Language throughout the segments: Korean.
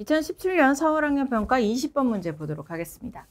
2017년 4월 학년 평가 20번 문제 보도록 하겠습니다.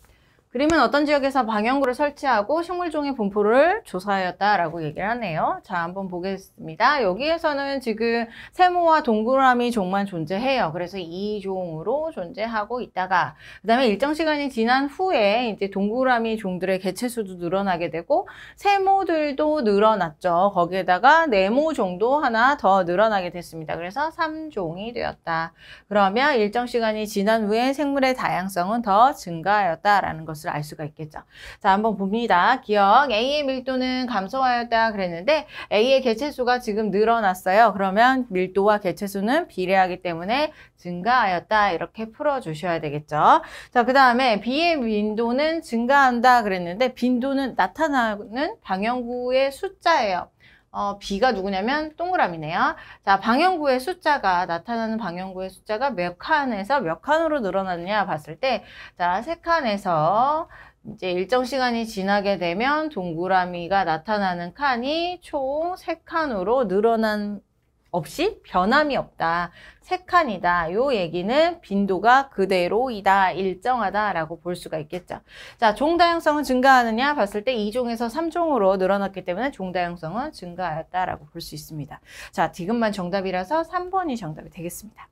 그러면 어떤 지역에서 방향구를 설치하고 식물종의 분포를 조사하였다라고 얘기를 하네요. 자, 한번 보겠습니다. 여기에서는 지금 세모와 동그라미 종만 존재해요. 그래서 이 종으로 존재하고 있다가 그다음에 일정 시간이 지난 후에 이제 동그라미 종들의 개체 수도 늘어나게 되고 세모들도 늘어났죠. 거기에다가 네모 종도 하나 더 늘어나게 됐습니다. 그래서 3종이 되었다. 그러면 일정 시간이 지난 후에 생물의 다양성은 더 증가하였다라는 것을 것을 알 수가 있겠죠. 자, 한번 봅니다. 기억 A의 밀도는 감소하였다 그랬는데 A의 개체수가 지금 늘어났어요. 그러면 밀도와 개체수는 비례하기 때문에 증가하였다 이렇게 풀어주셔야 되겠죠. 자, 그 다음에 B의 빈도는 증가한다 그랬는데 빈도는 나타나는 방향구의 숫자예요. 어, B가 누구냐면 동그라미네요. 자, 방영구의 숫자가 나타나는 방영구의 숫자가 몇 칸에서 몇 칸으로 늘어났냐 봤을 때 자, 세 칸에서 이제 일정 시간이 지나게 되면 동그라미가 나타나는 칸이 총 세칸으로 늘어난 없이 변함이 없다. 세 칸이다. 요 얘기는 빈도가 그대로이다. 일정하다라고 볼 수가 있겠죠. 자, 종다양성은 증가하느냐 봤을 때 2종에서 3종으로 늘어났기 때문에 종다양성은 증가하였다라고 볼 수 있습니다. 자, 지금만 정답이라서 3번이 정답이 되겠습니다.